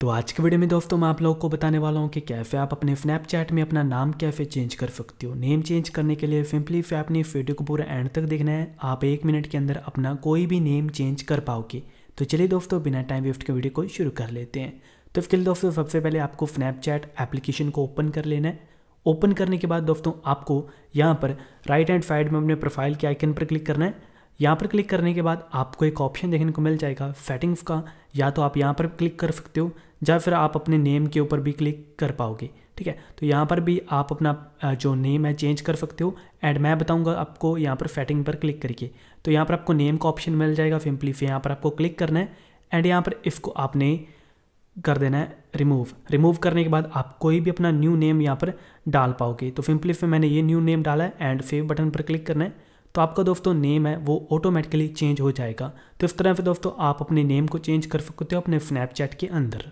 तो आज के वीडियो में दोस्तों मैं आप लोगों को बताने वाला हूँ कि कैफे आप अपने स्नैपचैट में अपना नाम कैफे चेंज कर सकते हो नेम चेंज करने के लिए सिंपली फे अपनी वीडियो को पूरा एंड तक देखना है आप एक मिनट के अंदर अपना कोई भी नेम चेंज कर पाओगे तो चलिए दोस्तों बिना टाइम वेस्ट के वीडियो को शुरू कर लेते हैं तो इसके लिए दोस्तों सबसे पहले आपको स्नैपचैट एप्लीकेशन को ओपन कर लेना है ओपन करने के बाद दोस्तों आपको यहाँ पर राइट हैंड साइड में अपने प्रोफाइल के आइकन पर क्लिक करना है यहाँ पर क्लिक करने के बाद आपको एक ऑप्शन देखने को मिल जाएगा सेटिंग्स का या तो आप यहाँ पर क्लिक कर सकते हो या फिर आप अपने नेम के ऊपर भी क्लिक कर पाओगे ठीक है तो यहाँ पर भी आप अपना जो नेम है चेंज कर सकते हो एंड मैं बताऊँगा आपको यहाँ पर सेटिंग पर क्लिक करके तो यहाँ पर आपको नेम का ऑप्शन मिल जाएगा सिंपली से यहाँ पर आपको क्लिक करना है एंड यहाँ पर इसको आपने कर देना है रिमूव रिमूव करने के बाद आप कोई भी अपना न्यू नेम यहाँ पर डाल पाओगे तो सिंपली फिर मैंने ये न्यू नेम डाला है एंड सेव बटन पर क्लिक करना है तो आपका दोस्तों नेम है वो ऑटोमेटिकली चेंज हो जाएगा तो इस तरह से दोस्तों आप अपने नेम को चेंज कर सकते हो अपने स्नैपचैट के अंदर